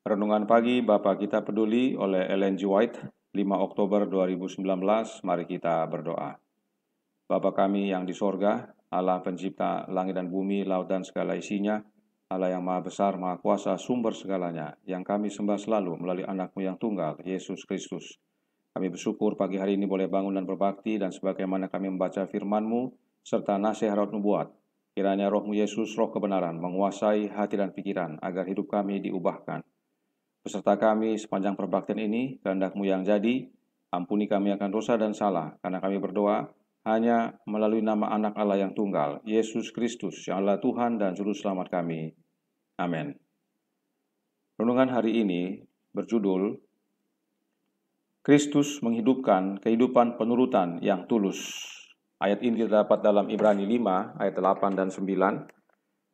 Renungan pagi Bapak kita peduli oleh Ellen G. White, 5 Oktober 2019. Mari kita berdoa. Bapa kami yang di sorga, Allah pencipta langit dan bumi, laut dan segala isinya, Allah yang maha besar, maha kuasa, sumber segalanya, yang kami sembah selalu melalui anakmu yang tunggal, Yesus Kristus. Kami bersyukur pagi hari ini boleh bangun dan berbakti, dan sebagaimana kami membaca firmanmu, serta nasihat nubuat, kiranya rohmu Yesus, roh kebenaran, menguasai hati dan pikiran, agar hidup kami diubahkan Beserta kami sepanjang perbaktian ini, kehendakmu yang jadi, ampuni kami akan dosa dan salah, karena kami berdoa hanya melalui nama anak Allah yang tunggal, Yesus Kristus, yang Allah Tuhan dan Juru Selamat kami. Amin. Renungan hari ini berjudul Kristus menghidupkan kehidupan penurutan yang tulus. Ayat ini terdapat dalam Ibrani 5 ayat 8 dan 9.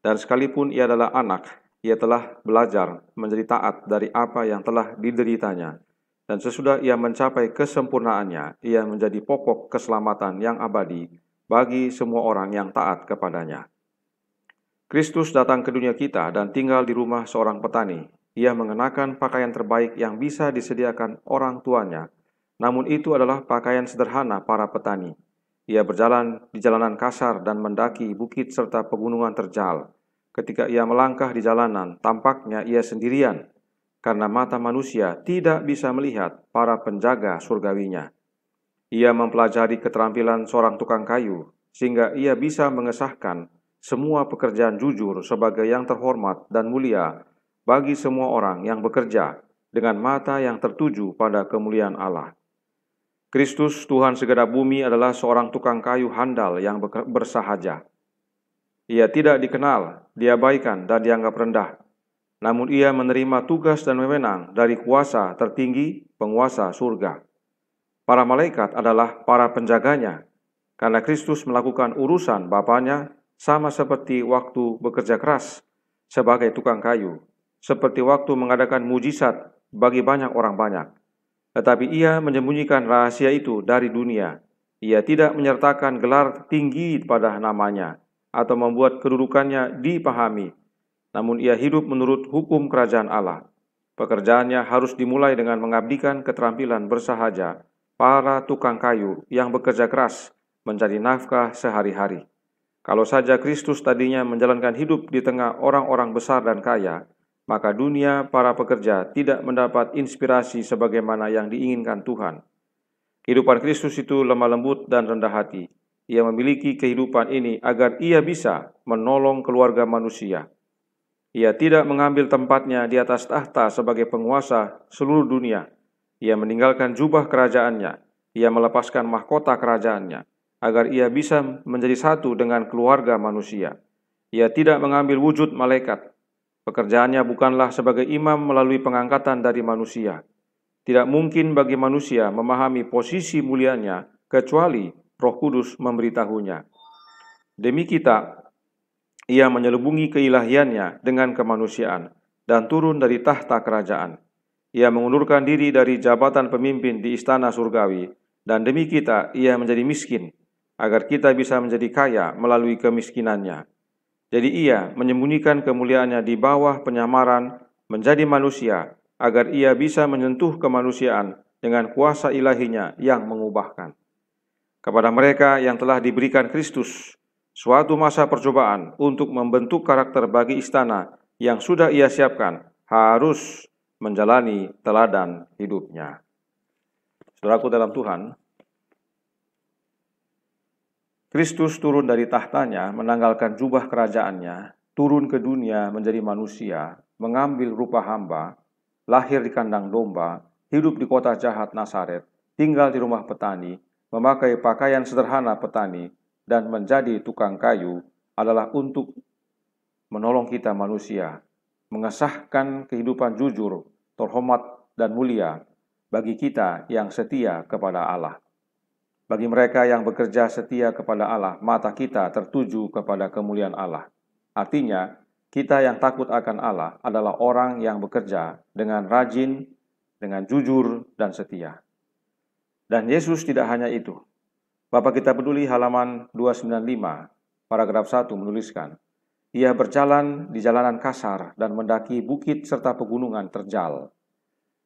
Dan sekalipun ia adalah anak, ia telah belajar menjadi taat dari apa yang telah dideritanya. Dan sesudah ia mencapai kesempurnaannya, ia menjadi pokok keselamatan yang abadi bagi semua orang yang taat kepadanya. Kristus datang ke dunia kita dan tinggal di rumah seorang petani. Ia mengenakan pakaian terbaik yang bisa disediakan orang tuanya, namun itu adalah pakaian sederhana para petani. Ia berjalan di jalanan kasar dan mendaki bukit serta pegunungan terjal ketika ia melangkah di jalanan, tampaknya ia sendirian, karena mata manusia tidak bisa melihat para penjaga surgawinya. Ia mempelajari keterampilan seorang tukang kayu, sehingga ia bisa mengesahkan semua pekerjaan jujur sebagai yang terhormat dan mulia bagi semua orang yang bekerja dengan mata yang tertuju pada kemuliaan Allah. Kristus, Tuhan segera bumi, adalah seorang tukang kayu handal yang bersahaja. Ia tidak dikenal, diabaikan, dan dianggap rendah. Namun ia menerima tugas dan wewenang dari kuasa tertinggi penguasa surga. Para malaikat adalah para penjaganya, karena Kristus melakukan urusan Bapaknya sama seperti waktu bekerja keras sebagai tukang kayu, seperti waktu mengadakan mujizat bagi banyak orang banyak. Tetapi ia menyembunyikan rahasia itu dari dunia. Ia tidak menyertakan gelar tinggi pada namanya, atau membuat kedudukannya dipahami. Namun ia hidup menurut hukum kerajaan Allah. Pekerjaannya harus dimulai dengan mengabdikan keterampilan bersahaja para tukang kayu yang bekerja keras menjadi nafkah sehari-hari. Kalau saja Kristus tadinya menjalankan hidup di tengah orang-orang besar dan kaya, maka dunia para pekerja tidak mendapat inspirasi sebagaimana yang diinginkan Tuhan. Kehidupan Kristus itu lemah lembut dan rendah hati ia memiliki kehidupan ini agar ia bisa menolong keluarga manusia. Ia tidak mengambil tempatnya di atas tahta sebagai penguasa seluruh dunia. Ia meninggalkan jubah kerajaannya. Ia melepaskan mahkota kerajaannya agar ia bisa menjadi satu dengan keluarga manusia. Ia tidak mengambil wujud malaikat. Pekerjaannya bukanlah sebagai imam melalui pengangkatan dari manusia. Tidak mungkin bagi manusia memahami posisi mulianya kecuali Roh Kudus memberitahunya. Demi kita, ia menyelubungi keilahiannya dengan kemanusiaan dan turun dari tahta kerajaan. Ia mengundurkan diri dari jabatan pemimpin di istana surgawi dan demi kita ia menjadi miskin agar kita bisa menjadi kaya melalui kemiskinannya. Jadi ia menyembunyikan kemuliaannya di bawah penyamaran menjadi manusia agar ia bisa menyentuh kemanusiaan dengan kuasa ilahinya yang mengubahkan kepada mereka yang telah diberikan Kristus suatu masa percobaan untuk membentuk karakter bagi istana yang sudah ia siapkan harus menjalani teladan hidupnya. Saudaraku dalam Tuhan, Kristus turun dari tahtanya, menanggalkan jubah kerajaannya, turun ke dunia menjadi manusia, mengambil rupa hamba, lahir di kandang domba, hidup di kota jahat Nasaret, tinggal di rumah petani, memakai pakaian sederhana petani, dan menjadi tukang kayu adalah untuk menolong kita manusia, mengesahkan kehidupan jujur, terhormat, dan mulia bagi kita yang setia kepada Allah. Bagi mereka yang bekerja setia kepada Allah, mata kita tertuju kepada kemuliaan Allah. Artinya, kita yang takut akan Allah adalah orang yang bekerja dengan rajin, dengan jujur, dan setia. Dan Yesus tidak hanya itu. Bapak kita peduli halaman 295, paragraf 1 menuliskan, Ia berjalan di jalanan kasar dan mendaki bukit serta pegunungan terjal.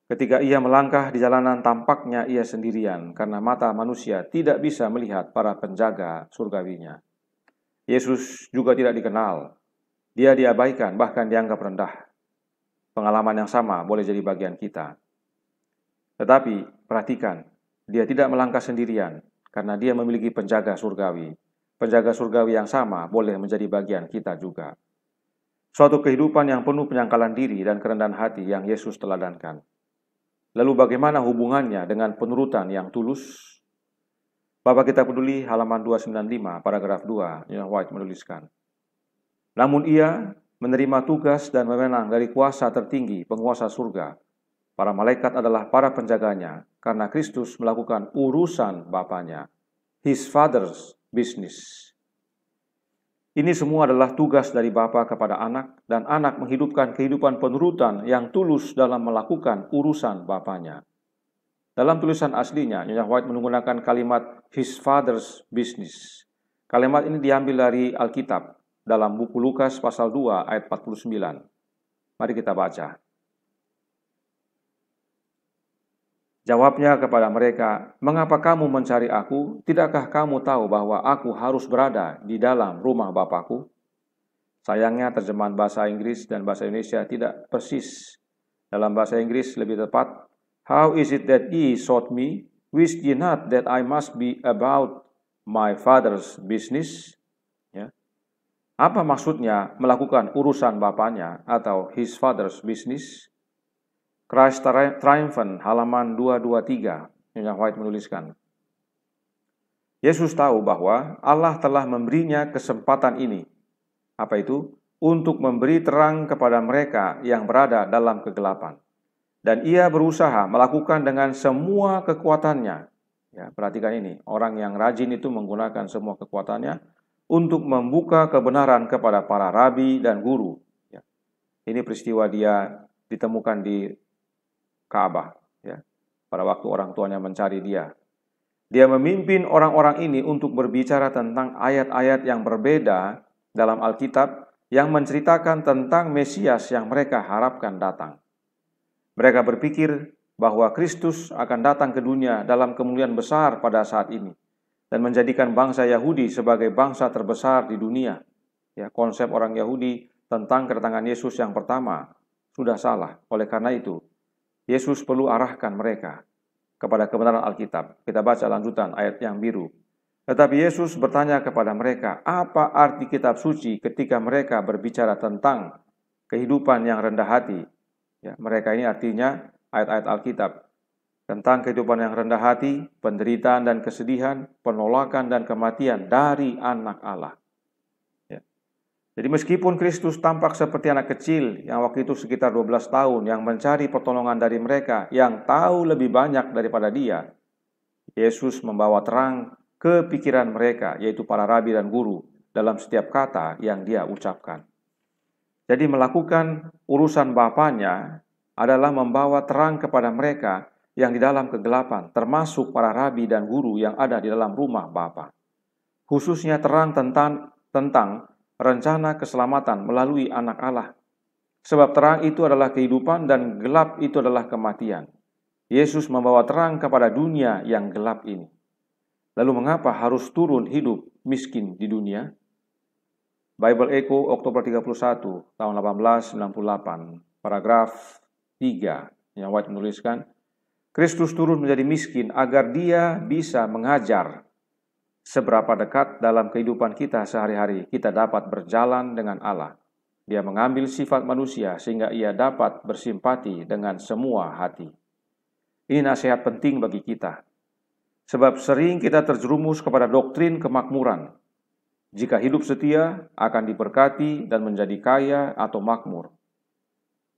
Ketika ia melangkah di jalanan tampaknya ia sendirian karena mata manusia tidak bisa melihat para penjaga surgawinya. Yesus juga tidak dikenal. Dia diabaikan bahkan dianggap rendah. Pengalaman yang sama boleh jadi bagian kita. Tetapi perhatikan, dia tidak melangkah sendirian, karena dia memiliki penjaga surgawi. Penjaga surgawi yang sama boleh menjadi bagian kita juga. Suatu kehidupan yang penuh penyangkalan diri dan kerendahan hati yang Yesus teladankan. Lalu bagaimana hubungannya dengan penurutan yang tulus? Bapak kita peduli halaman 295 paragraf 2 Nina White menuliskan. Namun ia menerima tugas dan memenang dari kuasa tertinggi penguasa surga Para malaikat adalah para penjaganya karena Kristus melakukan urusan Bapaknya, his father's business. Ini semua adalah tugas dari Bapa kepada anak dan anak menghidupkan kehidupan penurutan yang tulus dalam melakukan urusan Bapaknya. Dalam tulisan aslinya, Nyonya White menggunakan kalimat his father's business. Kalimat ini diambil dari Alkitab dalam buku Lukas pasal 2 ayat 49. Mari kita baca. Jawabnya kepada mereka, "Mengapa kamu mencari aku? Tidakkah kamu tahu bahwa aku harus berada di dalam rumah Bapakku?" Sayangnya terjemahan bahasa Inggris dan bahasa Indonesia tidak persis. Dalam bahasa Inggris lebih tepat, "How is it that ye sought me? Wish ye not that I must be about my father's business?" Ya. Apa maksudnya melakukan urusan bapaknya atau his father's business? Christ Triumphant, halaman 223, Nyonya White menuliskan. Yesus tahu bahwa Allah telah memberinya kesempatan ini. Apa itu? Untuk memberi terang kepada mereka yang berada dalam kegelapan. Dan ia berusaha melakukan dengan semua kekuatannya. Ya, perhatikan ini, orang yang rajin itu menggunakan semua kekuatannya untuk membuka kebenaran kepada para rabi dan guru. Ya. Ini peristiwa dia ditemukan di Ka'bah ya pada waktu orang tuanya mencari dia. Dia memimpin orang-orang ini untuk berbicara tentang ayat-ayat yang berbeda dalam Alkitab yang menceritakan tentang Mesias yang mereka harapkan datang. Mereka berpikir bahwa Kristus akan datang ke dunia dalam kemuliaan besar pada saat ini dan menjadikan bangsa Yahudi sebagai bangsa terbesar di dunia. Ya, konsep orang Yahudi tentang kedatangan Yesus yang pertama sudah salah. Oleh karena itu, Yesus perlu arahkan mereka kepada kebenaran Alkitab. Kita baca lanjutan ayat yang biru. Tetapi Yesus bertanya kepada mereka, apa arti kitab suci ketika mereka berbicara tentang kehidupan yang rendah hati? Ya, mereka ini artinya ayat-ayat Alkitab tentang kehidupan yang rendah hati, penderitaan dan kesedihan, penolakan dan kematian dari anak Allah. Jadi meskipun Kristus tampak seperti anak kecil yang waktu itu sekitar 12 tahun yang mencari pertolongan dari mereka yang tahu lebih banyak daripada dia, Yesus membawa terang ke pikiran mereka, yaitu para rabi dan guru, dalam setiap kata yang dia ucapkan. Jadi melakukan urusan Bapaknya adalah membawa terang kepada mereka yang di dalam kegelapan, termasuk para rabi dan guru yang ada di dalam rumah Bapa. Khususnya terang tentang tentang rencana keselamatan melalui anak Allah. Sebab terang itu adalah kehidupan dan gelap itu adalah kematian. Yesus membawa terang kepada dunia yang gelap ini. Lalu mengapa harus turun hidup miskin di dunia? Bible Echo, Oktober 31, tahun 1898, paragraf 3, yang White menuliskan, Kristus turun menjadi miskin agar dia bisa mengajar Seberapa dekat dalam kehidupan kita sehari-hari kita dapat berjalan dengan Allah. Dia mengambil sifat manusia sehingga ia dapat bersimpati dengan semua hati. Ini nasihat penting bagi kita. Sebab sering kita terjerumus kepada doktrin kemakmuran. Jika hidup setia akan diberkati dan menjadi kaya atau makmur.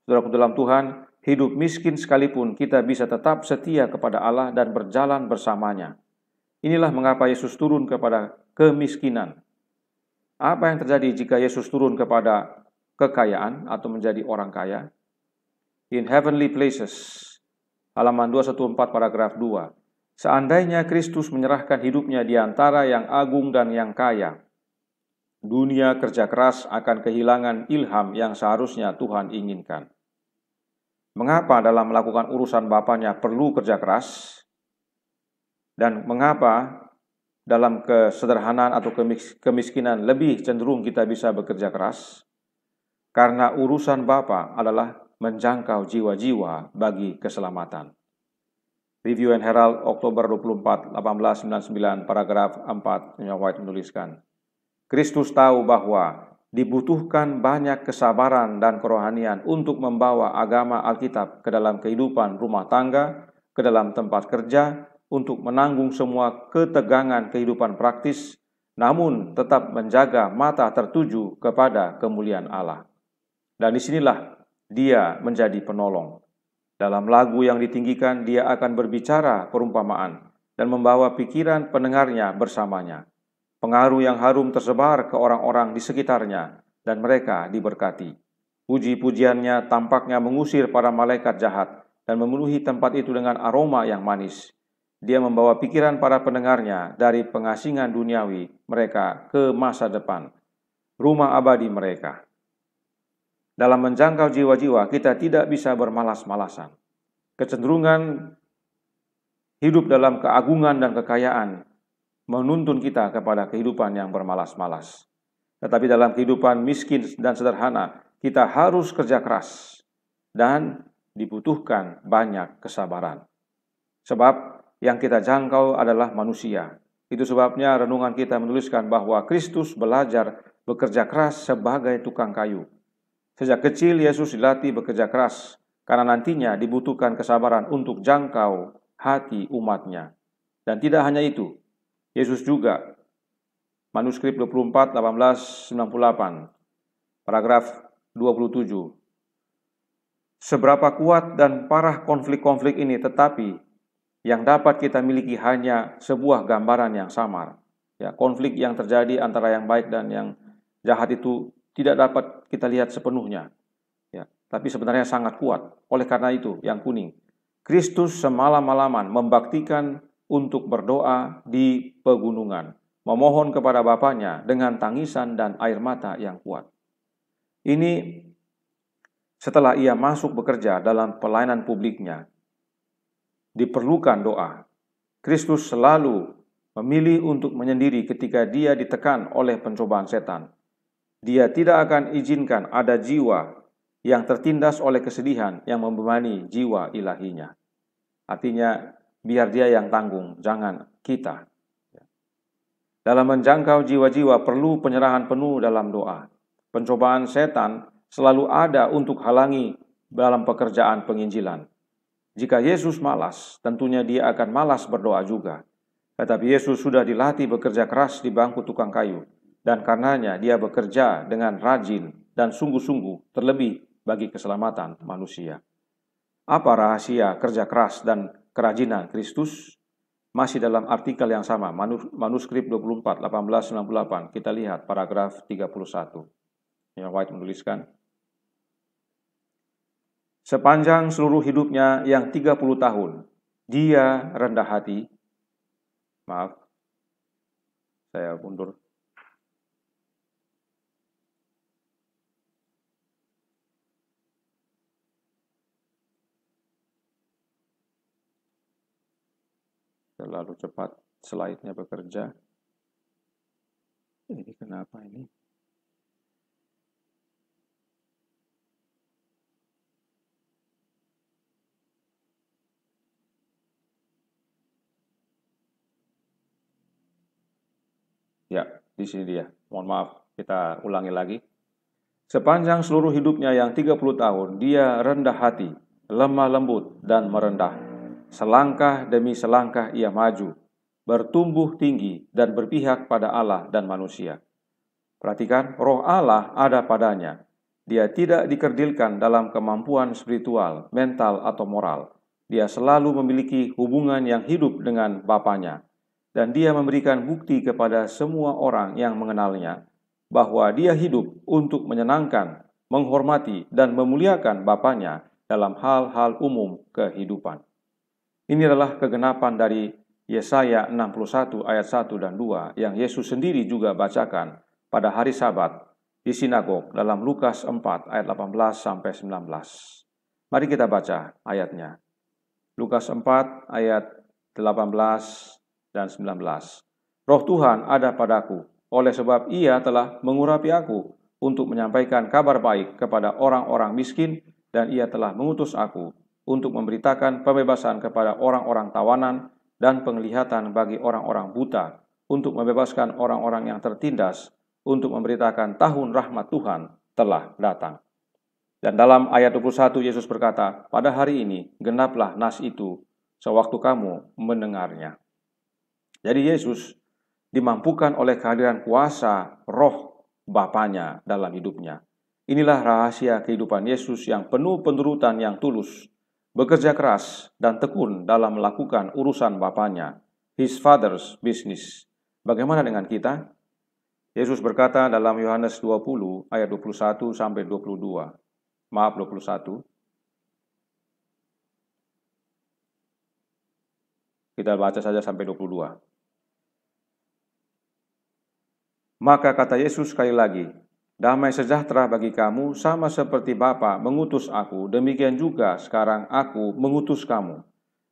Saudara dalam Tuhan, hidup miskin sekalipun kita bisa tetap setia kepada Allah dan berjalan bersamanya. Inilah mengapa Yesus turun kepada kemiskinan. Apa yang terjadi jika Yesus turun kepada kekayaan atau menjadi orang kaya? In heavenly places, halaman 214 paragraf 2. Seandainya Kristus menyerahkan hidupnya di antara yang agung dan yang kaya, dunia kerja keras akan kehilangan ilham yang seharusnya Tuhan inginkan. Mengapa dalam melakukan urusan Bapaknya perlu kerja keras? Dan mengapa dalam kesederhanaan atau kemiskinan lebih cenderung kita bisa bekerja keras? Karena urusan Bapa adalah menjangkau jiwa-jiwa bagi keselamatan. Review and Herald, Oktober 24, 1899, paragraf 4, Nya White menuliskan, Kristus tahu bahwa dibutuhkan banyak kesabaran dan kerohanian untuk membawa agama Alkitab ke dalam kehidupan rumah tangga, ke dalam tempat kerja, untuk menanggung semua ketegangan kehidupan praktis, namun tetap menjaga mata tertuju kepada kemuliaan Allah. Dan disinilah dia menjadi penolong. Dalam lagu yang ditinggikan, dia akan berbicara perumpamaan dan membawa pikiran pendengarnya bersamanya. Pengaruh yang harum tersebar ke orang-orang di sekitarnya, dan mereka diberkati. Puji-pujiannya tampaknya mengusir para malaikat jahat dan memenuhi tempat itu dengan aroma yang manis. Dia membawa pikiran para pendengarnya dari pengasingan duniawi mereka ke masa depan, rumah abadi mereka. Dalam menjangkau jiwa-jiwa, kita tidak bisa bermalas-malasan. Kecenderungan hidup dalam keagungan dan kekayaan menuntun kita kepada kehidupan yang bermalas-malas. Tetapi dalam kehidupan miskin dan sederhana, kita harus kerja keras dan dibutuhkan banyak kesabaran. Sebab yang kita jangkau adalah manusia. Itu sebabnya renungan kita menuliskan bahwa Kristus belajar bekerja keras sebagai tukang kayu. Sejak kecil Yesus dilatih bekerja keras karena nantinya dibutuhkan kesabaran untuk jangkau hati umatnya. Dan tidak hanya itu, Yesus juga manuskrip 24 18 98 paragraf 27 Seberapa kuat dan parah konflik-konflik ini tetapi yang dapat kita miliki hanya sebuah gambaran yang samar. Ya, konflik yang terjadi antara yang baik dan yang jahat itu tidak dapat kita lihat sepenuhnya. Ya, tapi sebenarnya sangat kuat. Oleh karena itu, yang kuning, Kristus semalam-malaman membaktikan untuk berdoa di pegunungan, memohon kepada Bapaknya dengan tangisan dan air mata yang kuat. Ini setelah ia masuk bekerja dalam pelayanan publiknya, diperlukan doa. Kristus selalu memilih untuk menyendiri ketika dia ditekan oleh pencobaan setan. Dia tidak akan izinkan ada jiwa yang tertindas oleh kesedihan yang membebani jiwa ilahinya. Artinya, biar dia yang tanggung, jangan kita. Dalam menjangkau jiwa-jiwa perlu penyerahan penuh dalam doa. Pencobaan setan selalu ada untuk halangi dalam pekerjaan penginjilan. Jika Yesus malas, tentunya dia akan malas berdoa juga. Tetapi Yesus sudah dilatih bekerja keras di bangku tukang kayu, dan karenanya dia bekerja dengan rajin dan sungguh-sungguh, terlebih bagi keselamatan manusia. Apa rahasia kerja keras dan kerajinan Kristus? Masih dalam artikel yang sama, manuskrip 24, 1898, kita lihat paragraf 31. Yang White menuliskan, Sepanjang seluruh hidupnya yang 30 tahun, dia rendah hati. Maaf, saya mundur. Terlalu cepat slide-nya bekerja. Ini kenapa ini? Ya, di sini dia. Mohon maaf, kita ulangi lagi. Sepanjang seluruh hidupnya yang 30 tahun, dia rendah hati, lemah lembut, dan merendah. Selangkah demi selangkah ia maju, bertumbuh tinggi, dan berpihak pada Allah dan manusia. Perhatikan, roh Allah ada padanya. Dia tidak dikerdilkan dalam kemampuan spiritual, mental, atau moral. Dia selalu memiliki hubungan yang hidup dengan Bapaknya dan dia memberikan bukti kepada semua orang yang mengenalnya bahwa dia hidup untuk menyenangkan, menghormati, dan memuliakan Bapaknya dalam hal-hal umum kehidupan. Ini adalah kegenapan dari Yesaya 61 ayat 1 dan 2 yang Yesus sendiri juga bacakan pada hari sabat di sinagog dalam Lukas 4 ayat 18 sampai 19. Mari kita baca ayatnya. Lukas 4 ayat 18 dan 19. Roh Tuhan ada padaku, oleh sebab ia telah mengurapi aku untuk menyampaikan kabar baik kepada orang-orang miskin dan ia telah mengutus aku untuk memberitakan pembebasan kepada orang-orang tawanan dan penglihatan bagi orang-orang buta, untuk membebaskan orang-orang yang tertindas, untuk memberitakan tahun rahmat Tuhan telah datang. Dan dalam ayat 21 Yesus berkata, "Pada hari ini genaplah nas itu sewaktu kamu mendengarnya." Jadi Yesus dimampukan oleh kehadiran kuasa roh Bapaknya dalam hidupnya. Inilah rahasia kehidupan Yesus yang penuh penurutan yang tulus, bekerja keras dan tekun dalam melakukan urusan Bapaknya, His Father's business. Bagaimana dengan kita? Yesus berkata dalam Yohanes 20 ayat 21 sampai 22. Maaf 21. Kita baca saja sampai 22. Maka kata Yesus sekali lagi, Damai sejahtera bagi kamu sama seperti Bapa mengutus aku, demikian juga sekarang aku mengutus kamu.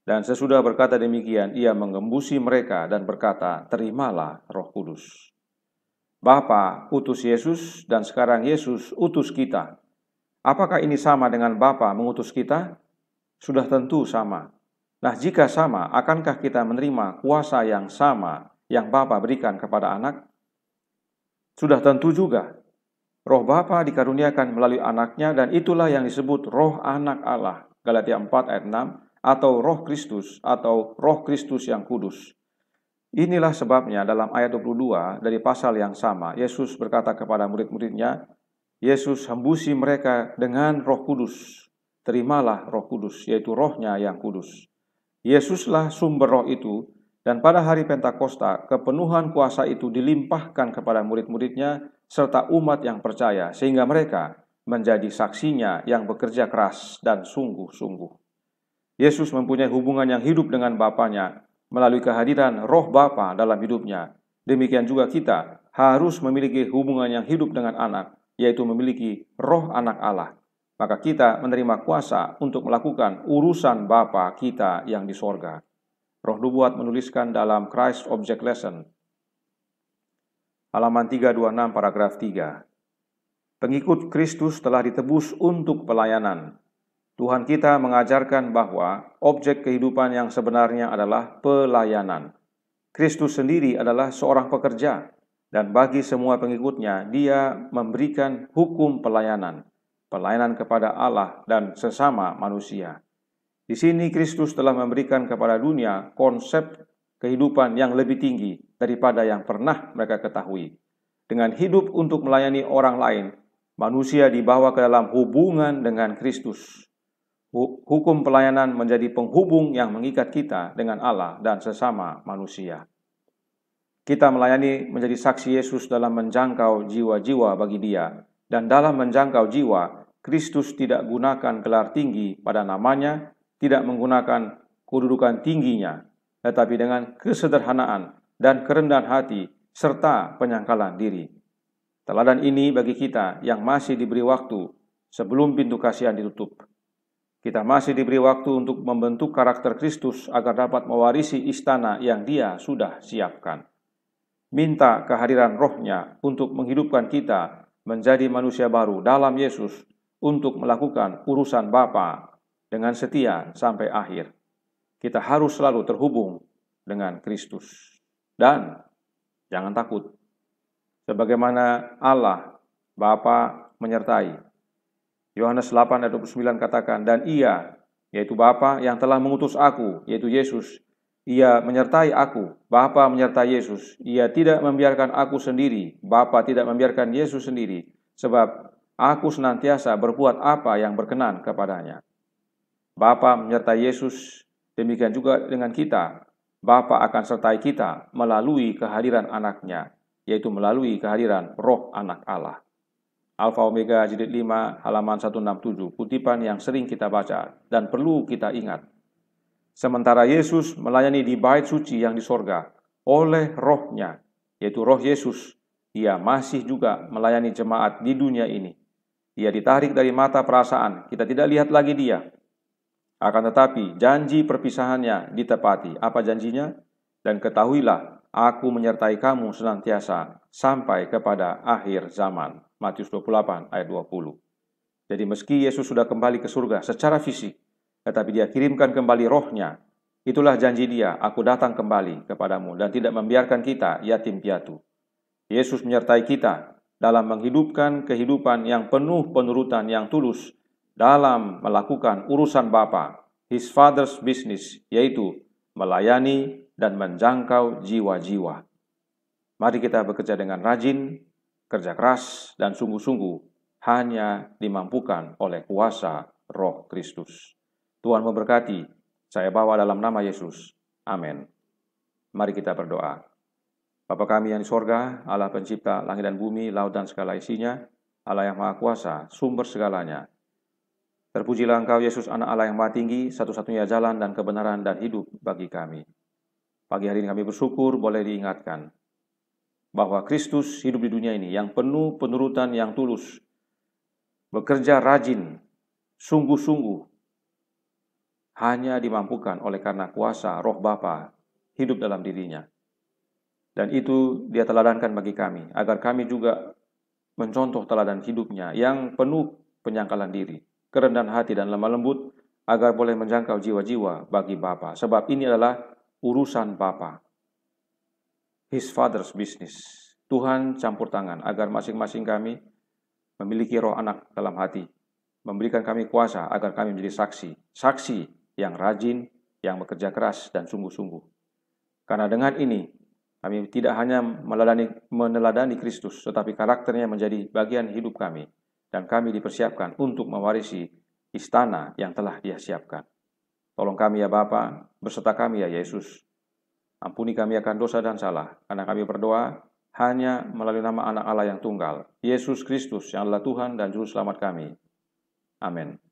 Dan sesudah berkata demikian, ia mengembusi mereka dan berkata, Terimalah roh kudus. Bapa utus Yesus dan sekarang Yesus utus kita. Apakah ini sama dengan Bapa mengutus kita? Sudah tentu sama. Nah, jika sama, akankah kita menerima kuasa yang sama yang Bapa berikan kepada anak? Sudah tentu juga. Roh Bapa dikaruniakan melalui anaknya dan itulah yang disebut roh anak Allah. Galatia 4 ayat 6 atau roh Kristus atau roh Kristus yang kudus. Inilah sebabnya dalam ayat 22 dari pasal yang sama, Yesus berkata kepada murid-muridnya, Yesus hembusi mereka dengan roh kudus. Terimalah roh kudus, yaitu rohnya yang kudus. Yesuslah sumber roh itu, dan pada hari Pentakosta, kepenuhan kuasa itu dilimpahkan kepada murid-muridnya serta umat yang percaya, sehingga mereka menjadi saksinya yang bekerja keras dan sungguh-sungguh. Yesus mempunyai hubungan yang hidup dengan Bapaknya melalui kehadiran roh Bapa dalam hidupnya. Demikian juga kita harus memiliki hubungan yang hidup dengan anak, yaitu memiliki roh anak Allah maka kita menerima kuasa untuk melakukan urusan Bapa kita yang di sorga. Roh Dubuat menuliskan dalam Christ Object Lesson, halaman 326 paragraf 3. Pengikut Kristus telah ditebus untuk pelayanan. Tuhan kita mengajarkan bahwa objek kehidupan yang sebenarnya adalah pelayanan. Kristus sendiri adalah seorang pekerja, dan bagi semua pengikutnya, dia memberikan hukum pelayanan pelayanan kepada Allah dan sesama manusia. Di sini Kristus telah memberikan kepada dunia konsep kehidupan yang lebih tinggi daripada yang pernah mereka ketahui. Dengan hidup untuk melayani orang lain, manusia dibawa ke dalam hubungan dengan Kristus. Hukum pelayanan menjadi penghubung yang mengikat kita dengan Allah dan sesama manusia. Kita melayani menjadi saksi Yesus dalam menjangkau jiwa-jiwa bagi Dia, dan dalam menjangkau jiwa, Kristus tidak gunakan gelar tinggi pada namanya, tidak menggunakan kedudukan tingginya, tetapi dengan kesederhanaan dan kerendahan hati serta penyangkalan diri. Teladan ini bagi kita yang masih diberi waktu sebelum pintu kasihan ditutup. Kita masih diberi waktu untuk membentuk karakter Kristus agar dapat mewarisi istana yang dia sudah siapkan. Minta kehadiran rohnya untuk menghidupkan kita menjadi manusia baru dalam Yesus untuk melakukan urusan Bapa dengan setia sampai akhir. Kita harus selalu terhubung dengan Kristus. Dan jangan takut. Sebagaimana Allah Bapa menyertai. Yohanes 8 ayat 29 katakan, Dan ia, yaitu Bapa yang telah mengutus aku, yaitu Yesus, ia menyertai aku, Bapa menyertai Yesus. Ia tidak membiarkan aku sendiri, Bapa tidak membiarkan Yesus sendiri, sebab aku senantiasa berbuat apa yang berkenan kepadanya. Bapa menyertai Yesus, demikian juga dengan kita. Bapa akan sertai kita melalui kehadiran anaknya, yaitu melalui kehadiran roh anak Allah. Alfa Omega jilid 5 halaman 167, kutipan yang sering kita baca dan perlu kita ingat. Sementara Yesus melayani di bait suci yang di sorga oleh rohnya, yaitu roh Yesus, ia masih juga melayani jemaat di dunia ini ia ditarik dari mata perasaan, kita tidak lihat lagi dia. Akan tetapi, janji perpisahannya ditepati. Apa janjinya? Dan ketahuilah, aku menyertai kamu senantiasa sampai kepada akhir zaman. Matius 28 ayat 20. Jadi meski Yesus sudah kembali ke surga secara fisik, tetapi dia kirimkan kembali rohnya. Itulah janji dia, aku datang kembali kepadamu dan tidak membiarkan kita yatim piatu. Yesus menyertai kita dalam menghidupkan kehidupan yang penuh penurutan yang tulus dalam melakukan urusan Bapa, His Father's business, yaitu melayani dan menjangkau jiwa-jiwa. Mari kita bekerja dengan rajin, kerja keras, dan sungguh-sungguh hanya dimampukan oleh kuasa roh Kristus. Tuhan memberkati, saya bawa dalam nama Yesus. Amin. Mari kita berdoa. Bapa kami yang di sorga, Allah pencipta langit dan bumi, laut dan segala isinya, Allah yang maha kuasa, sumber segalanya. Terpujilah engkau Yesus anak Allah yang maha tinggi, satu-satunya jalan dan kebenaran dan hidup bagi kami. Pagi hari ini kami bersyukur boleh diingatkan bahwa Kristus hidup di dunia ini yang penuh penurutan yang tulus, bekerja rajin, sungguh-sungguh, hanya dimampukan oleh karena kuasa roh Bapa hidup dalam dirinya. Dan itu dia teladankan bagi kami, agar kami juga mencontoh teladan hidupnya yang penuh penyangkalan diri, kerendahan hati dan lemah lembut, agar boleh menjangkau jiwa-jiwa bagi Bapa. Sebab ini adalah urusan Bapa. His Father's business. Tuhan campur tangan agar masing-masing kami memiliki roh anak dalam hati, memberikan kami kuasa agar kami menjadi saksi, saksi yang rajin, yang bekerja keras dan sungguh-sungguh. Karena dengan ini kami tidak hanya meneladani, meneladani Kristus, tetapi karakternya menjadi bagian hidup kami. Dan kami dipersiapkan untuk mewarisi istana yang telah dia siapkan. Tolong kami ya Bapa, beserta kami ya Yesus. Ampuni kami akan dosa dan salah, karena kami berdoa hanya melalui nama anak Allah yang tunggal, Yesus Kristus yang adalah Tuhan dan Juru Selamat kami. Amin.